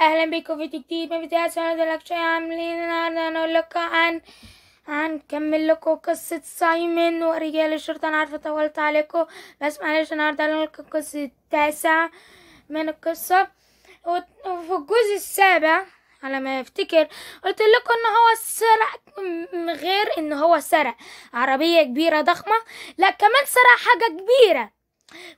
اهلا في فيديو جديد من فيديوهات سنة الاكشن عاملين النهارده هنقول لكم عن هنكمل لكم قصة سايمون ورجال الشرطة انا عارفة طولت عليكم بس معلش النهارده هنقول لكم القصة التاسعة من القصة وفي الجزء السابع على ما افتكر قلت لكم ان هو سرق غير ان هو سرق عربية كبيرة ضخمة لا كمان سرق حاجة كبيرة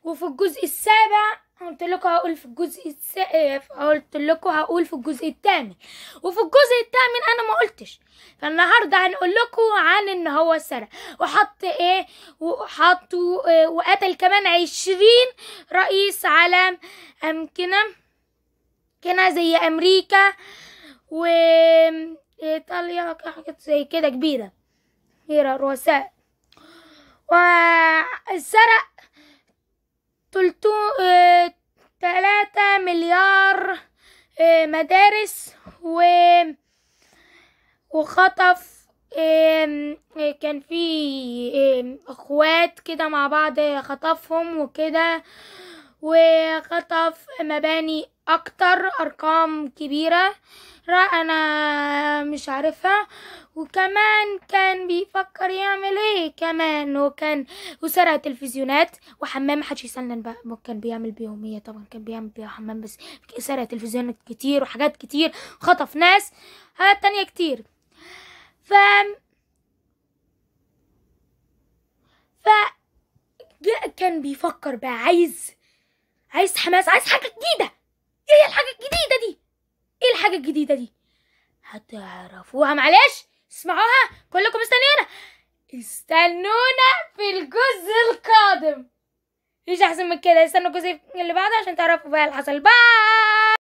وفي الجزء السابع قلت لكم هقول في الجزء السابع آه، قلت لكم هقول في الجزء الثامن وفي الجزء الثامن انا ما قلتش فالنهارده هنقول لكم عن ان هو سرق وحط ايه وحط آه، وقتل كمان عشرين رئيس على امكنه كنا زي امريكا وايطاليا آه، ايطاليا حاجات زي كده كبيره كبيره رؤساء وسرق آه، تلاتة مليار آه، مدارس و وخطف آه، كان في اخوات كده مع بعض خطفهم وكده وخطف مباني اكتر ارقام كبيرة انا مش عارفها وكمان كان بيفكر يعمل ايه كمان وكان وسرق تلفزيونات وحمام محدش يسألنا بقى ممكن بيعمل بيهم إيه؟ طبعا كان بيعمل بيها حمام بس سرق تلفزيونات كتير وحاجات كتير خطف ناس حاجات تانية كتير ف ف كان بيفكر بقى عايز عايز حماس عايز حاجه جديده ايه هي الحاجه الجديده دي ايه الحاجه الجديده دي هتعرفوها معلش اسمعوها كلكم استنونا استنونا في الجزء القادم مفيش احسن من كده استنوا الجزء اللي بعده عشان تعرفوا بقى اللي حصل باي